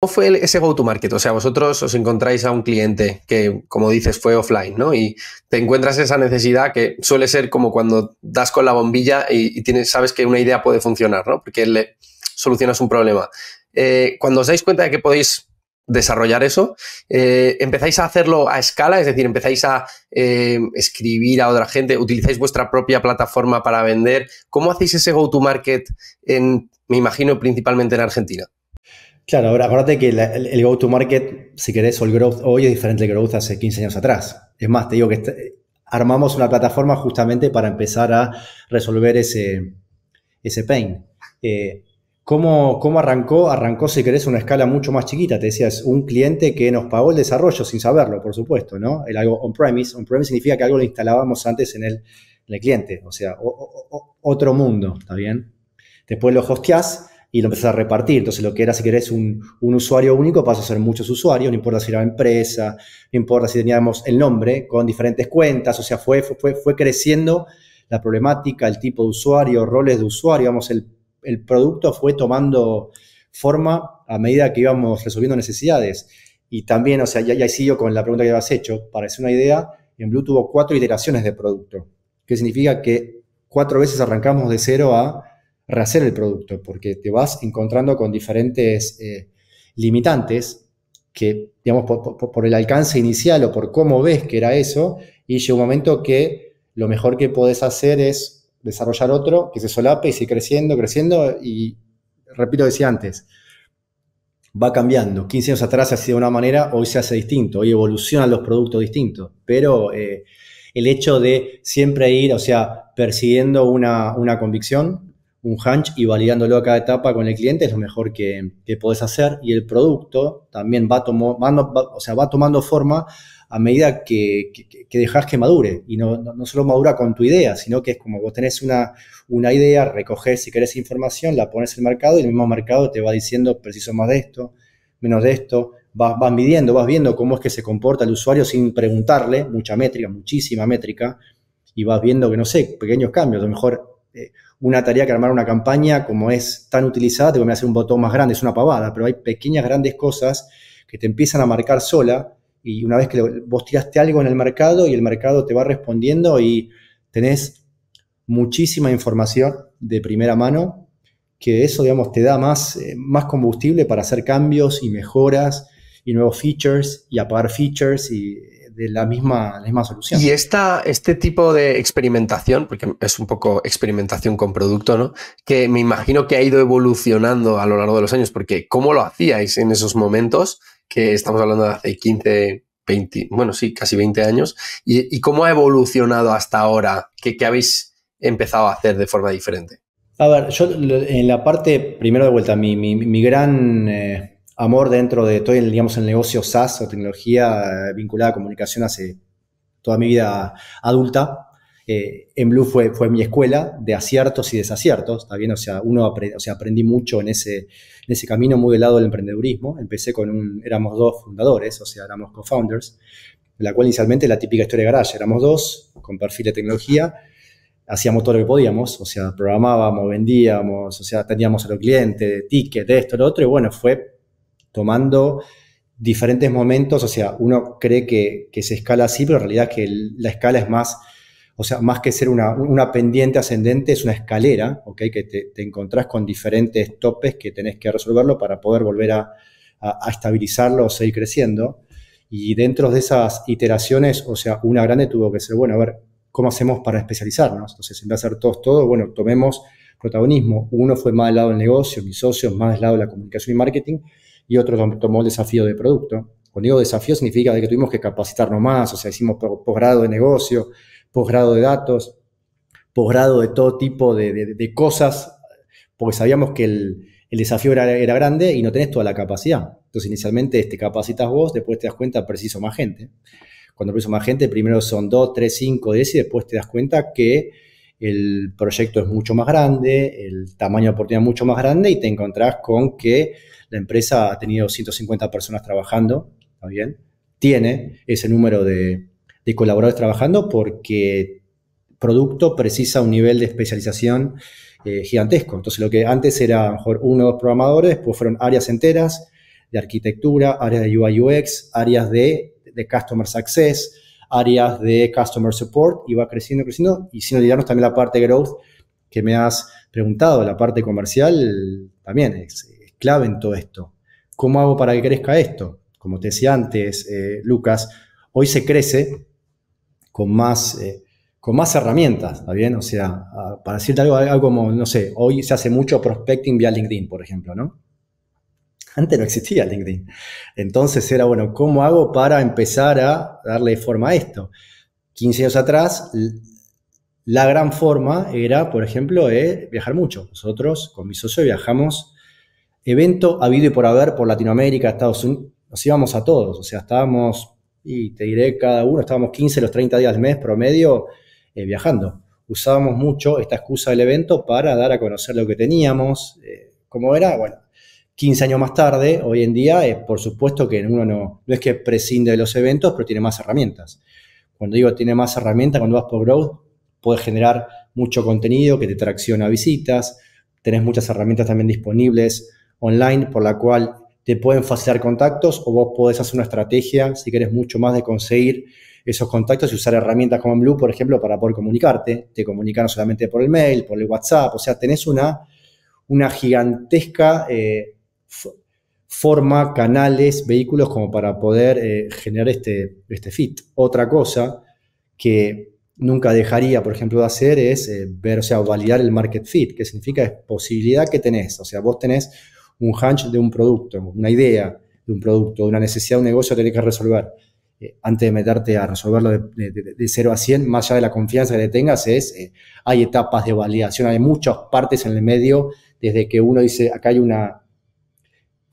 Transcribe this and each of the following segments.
¿Cómo fue ese go-to-market? O sea, vosotros os encontráis a un cliente que, como dices, fue offline, ¿no? Y te encuentras esa necesidad que suele ser como cuando das con la bombilla y, tienes, sabes que una idea puede funcionar, ¿no? Porque le solucionas un problema. Eh, cuando os dais cuenta de que podéis desarrollar eso, eh, empezáis a hacerlo a escala, es decir, empezáis a eh, escribir a otra gente, utilizáis vuestra propia plataforma para vender. ¿Cómo hacéis ese go-to-market en, me imagino, principalmente en Argentina? Claro, ahora acuérdate que el, go-to-market, si querés, o el growth hoy es diferente al growth hace 15 años atrás. Es más, te digo que armamos una plataforma justamente para empezar a resolver ese, ese pain. Eh, ¿cómo, arrancó? Arrancó, si querés, una escala mucho más chiquita. Te decías, un cliente que nos pagó el desarrollo sin saberlo, por supuesto, ¿no? El algo on-premise. On-premise significa que algo lo instalábamos antes en el, cliente. O sea, otro mundo, ¿está bien? Después lo hosteás y lo empezás a repartir. Entonces, lo que era, si querés, un, un usuario único pasó a ser muchos usuarios, no importa si era empresa, no importa si teníamos el nombre, con diferentes cuentas, o sea, fue, fue, fue creciendo la problemática, el tipo de usuario, roles de usuario, vamos, el, producto fue tomando forma a medida que íbamos resolviendo necesidades. Y también, o sea, ya, ya sigo con la pregunta que habías hecho, para hacer una idea, en Blue tuvo cuatro iteraciones de producto, que significa que cuatro veces arrancamos de cero a rehacer el producto, porque te vas encontrando con diferentes eh, limitantes que, digamos, por, el alcance inicial o por cómo ves que era eso, y llega un momento que lo mejor que puedes hacer es desarrollar otro que se solape y sigue creciendo, creciendo, y repito, decía antes, va cambiando. 15 años atrás se hacía de una manera, hoy se hace distinto, hoy evolucionan los productos distintos, pero eh, el hecho de siempre ir, o sea, persiguiendo una, una convicción, un hunch y validándolo a cada etapa con el cliente es lo mejor que, podés hacer y el producto también va, o va tomando forma a medida que, que, que dejas que madure y no, no, solo madura con tu idea, sino que es como vos tenés una, una idea, recogés si querés información, la pones en el mercado y el mismo mercado te va diciendo preciso más de esto, menos de esto, vas, vas midiendo, vas viendo cómo es que se comporta el usuario sin preguntarle, mucha métrica, muchísima métrica, y vas viendo que, no sé, pequeños cambios, a lo mejor eh, una tarea que armar una campaña, como es tan utilizada, te voy a hacer un botón más grande, es una pavada, pero hay pequeñas, grandes cosas que te empiezan a marcar sola y una vez que vos tiraste algo en el mercado y el mercado te va respondiendo y tenés muchísima información de primera mano, que eso, digamos, te da más, eh, más combustible para hacer cambios y mejoras y nuevos features y apagar features y de la, misma, misma solución. Y esta, este tipo de experimentación, porque es un poco experimentación con producto, ¿no? Que me imagino que ha ido evolucionando a lo largo de los años, porque ¿cómo lo hacíais en esos momentos? Que estamos hablando de hace 15, 20, bueno, sí, casi 20 años. ¿Y, cómo ha evolucionado hasta ahora? ¿Qué, habéis empezado a hacer de forma diferente? A ver, yo en la parte, primero de vuelta, mi, mi, gran eh, amor dentro de todo el, digamos, el negocio SaaS o tecnología eh, vinculada a comunicación hace toda mi vida adulta. Eh, en Blue fue, fue mi escuela de aciertos y desaciertos, ¿está bien? O sea, uno o sea, aprendí mucho en ese, en ese camino muy del lado del emprendedurismo. Empecé con un, éramos dos fundadores, o sea, éramos co-founders, la cual inicialmente la típica historia de garage, éramos dos, con perfil de tecnología, hacíamos todo lo que podíamos, o sea, programábamos, vendíamos, o sea, teníamos a los clientes, tickets, esto, lo otro, y bueno, fue tomando diferentes momentos, o sea, uno cree que, se escala así, pero en realidad que la escala es más, o sea, más que ser una, pendiente ascendente, es una escalera, ¿ok? Que te, encontrás con diferentes topes que tenés que resolverlo para poder volver a, estabilizarlo o seguir creciendo. Y dentro de esas iteraciones, o sea, una grande tuvo que ser, bueno, a ver, ¿cómo hacemos para especializarnos? Entonces, en vez de hacer todos todo, bueno, tomemos protagonismo. Uno fue más del lado del negocio, mis socios más del lado de la comunicación y marketing, y otro tomó el desafío de producto. Cuando digo desafío significa de que tuvimos que capacitarnos más, o sea, hicimos posgrado de negocio, posgrado de datos, posgrado de todo tipo de, cosas, porque sabíamos que el, desafío era, era, grande y no tenés toda la capacidad. Entonces, inicialmente te este, capacitas vos, después te das cuenta, preciso más gente. Cuando preciso más gente, primero son 2, 3, 5, 10 y después te das cuenta que el proyecto es mucho más grande, el tamaño de oportunidad es mucho más grande y te encontrás con que la empresa ha tenido 150 personas trabajando, ¿está bien? Tiene ese número de, colaboradores trabajando porque producto precisa un nivel de especialización eh, gigantesco. Entonces lo que antes era mejor uno o dos programadores, pues fueron áreas enteras de arquitectura, áreas de UI UX, áreas de, de Customer Success, áreas de customer support y va creciendo, creciendo. Y sin olvidarnos también la parte growth que me has preguntado, la parte comercial también es, clave en todo esto. ¿Cómo hago para que crezca esto? Como te decía antes, eh, Lucas, hoy se crece con más, eh, con más herramientas, ¿está bien? O sea, ah, para decirte algo, algo como, no sé, hoy se hace mucho prospecting vía LinkedIn, por ejemplo, ¿no? Antes no existía LinkedIn. Entonces era, bueno, ¿cómo hago para empezar a darle forma a esto? 15 años atrás, la gran forma era, por ejemplo, eh, viajar mucho. Nosotros, con mi socio, viajamos evento habido y por haber por Latinoamérica, Estados Unidos. Nos íbamos a todos, o sea, estábamos, y te diré, cada uno, estábamos 15, los 30 días al mes promedio eh, viajando. Usábamos mucho esta excusa del evento para dar a conocer lo que teníamos. Eh, ¿Cómo era? Bueno, 15 años más tarde, hoy en día, es por supuesto que uno no, es que prescinde de los eventos, pero tiene más herramientas. Cuando digo tiene más herramientas, cuando vas por Growth, puedes generar mucho contenido que te tracciona visitas, tenés muchas herramientas también disponibles online por la cual te pueden facilitar contactos o vos podés hacer una estrategia, si querés mucho más, de conseguir esos contactos y usar herramientas como Blue, por ejemplo, para poder comunicarte. Te comunican solamente por el mail, por el WhatsApp, o sea, tenés una, una gigantesca... Eh, forma, canales, vehículos como para poder eh, generar este, este fit. Otra cosa que nunca dejaría, por ejemplo, de hacer es eh, ver, o sea, validar el market fit, que significa es posibilidad que tenés. O sea, vos tenés un hunch de un producto, una idea de un producto, una necesidad de un negocio que tenés que resolver. Eh, antes de meterte a resolverlo de, 0 a 100, más allá de la confianza que tengas, es, hay etapas de validación, hay muchas partes en el medio, desde que uno dice, acá hay una,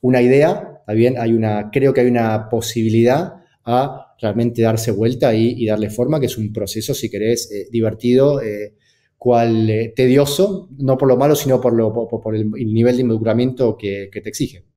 una idea, también hay una, creo que hay una posibilidad a realmente darse vuelta y, darle forma, que es un proceso, si querés, eh, divertido, eh, cual eh, tedioso, no por lo malo, sino por, lo, por, el nivel de involucramiento que, que te exige.